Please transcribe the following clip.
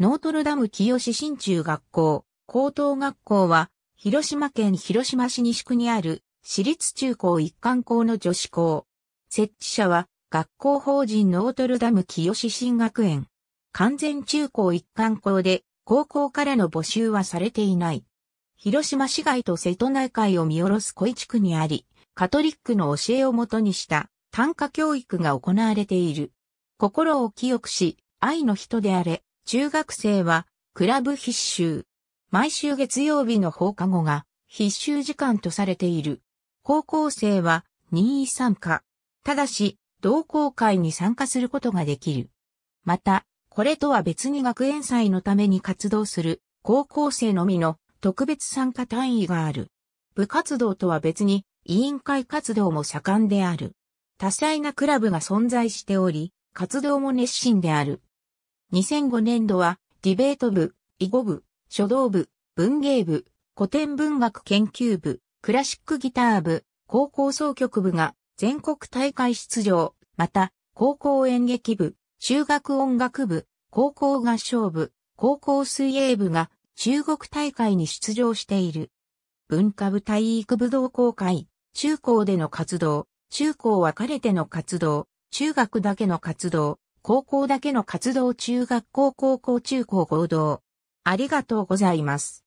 ノートルダム清新中学校、高等学校は、広島県広島市西区にある、私立中高一貫校の女子校。設置者は、学校法人ノートルダム清新学園。完全中高一貫校で、高校からの募集はされていない。広島市街と瀬戸内海を見下ろす小市地区にあり、カトリックの教えをもとにした単価教育が行われている。心を清くし、愛の人であれ、中学生は、クラブ必修。毎週月曜日の放課後が必修時間とされている。高校生は任意参加。ただし、同好会に参加することができる。また、これとは別に学園祭のために活動する高校生のみの特別参加単位がある。部活動とは別に委員会活動も盛んである。多彩なクラブが存在しており、活動も熱心である。2005年度は、ディベート部、囲碁部、書道部、文芸部、古典文学研究部、クラシックギター部、高校総局部が全国大会出場、また、高校演劇部、中学音楽部、高校合唱部、高校水泳部が中国大会に出場している。文化部体育武道公会、中高での活動、中高はかれての活動、中学だけの活動、高校だけの活動中学校高校中高合同。ありがとうございます。